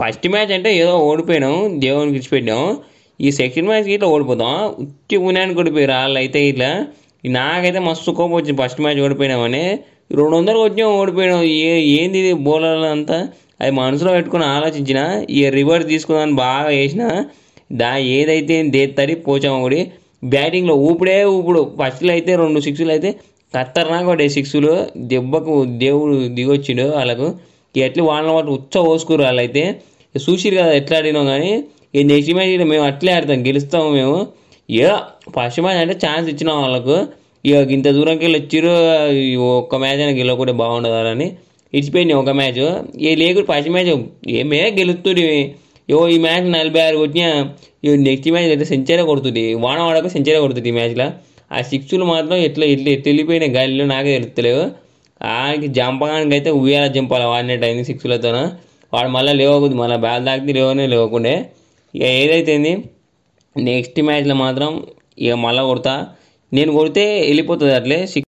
first match అంటే ఏదో ఓడిపోయినాం దేవునికి విడిచిపెట్టాం ఈ సెకండ్ మ్యాచ్ ఇట్లా ఓడిపోతాం ఉత్తి పుణ్యానికి ఓడిపోయారు వాళ్ళు అయితే ఇట్లా నాకైతే మస్తు కోపం వచ్చింది ఫస్ట్ మ్యాచ్ ఓడిపోయినామని రెండు వందలకు వచ్చినాం ఓడిపోయినాం ఏ ఏంది ఇది బౌలర్లు అంతా అది మనసులో పెట్టుకుని ఆలోచించిన ఈ రివర్స్ తీసుకుందామని బాగా వేసిన దా ఏదైతే దేత్తడి పోచాము కూడా బ్యాటింగ్లో ఊపుడే ఊపుడు ఫస్ట్లో అయితే రెండు సిక్స్లు అయితే ఖతర్నాక్ డే సిక్స్లు దెబ్బకు దేవుడు దిగొచ్చిండు వాళ్ళకు ఎట్లా వాళ్ళ వాటి ఉచ్చ పోసుకురు వాళ్ళైతే చూసిరు కదా ఎట్లా ఆడినాం కానీ ఈ నెక్స్ట్ మ్యాచ్ మేము అట్లే ఆడతాం గెలుస్తాము మేము ఏ ఫస్ట్ మ్యాచ్ అంటే ఛాన్స్ ఇచ్చినాం వాళ్ళకు ఇక ఇంత దూరంకి వెళ్ళి వచ్చిరు ఒక్క మ్యాచ్ అయినా గెలవకుంటే బాగుండదని ఇచ్చిపోయింది ఒక మ్యాచ్ ఏ లేకుండా ఫస్ట్ మ్యాచ్ ఏమే గెలుస్తుంది ఏ ఈ మ్యాచ్ నలభై ఆరు కొట్టినా నెక్స్ట్ మ్యాచ్ అయితే సెంచరీ కొడుతుంది వాన వాడక సెంచరీ కొడుతుంది ఈ మ్యాచ్లో ఆ సిక్స్లు మాత్రం ఎట్లా ఎట్లా ఎట్లా వెళ్ళిపోయినాయి గాలిలో నాకే తెలుస్తలేవు ఆడికి జంపడానికి అయితే ఉయ్యాల జంపాలి వాడిని అయింది సిక్స్లతోన వాడు మళ్ళీ లేవకూడదు మళ్ళీ బ్యాల్ తాకితే లేవనే లేవకుండే ఇక ఏదైతేంది నెక్స్ట్ మ్యాచ్లో మాత్రం ఇక మళ్ళీ కొడతా నేను కొడితే వెళ్ళిపోతుంది అట్లే సిక్స్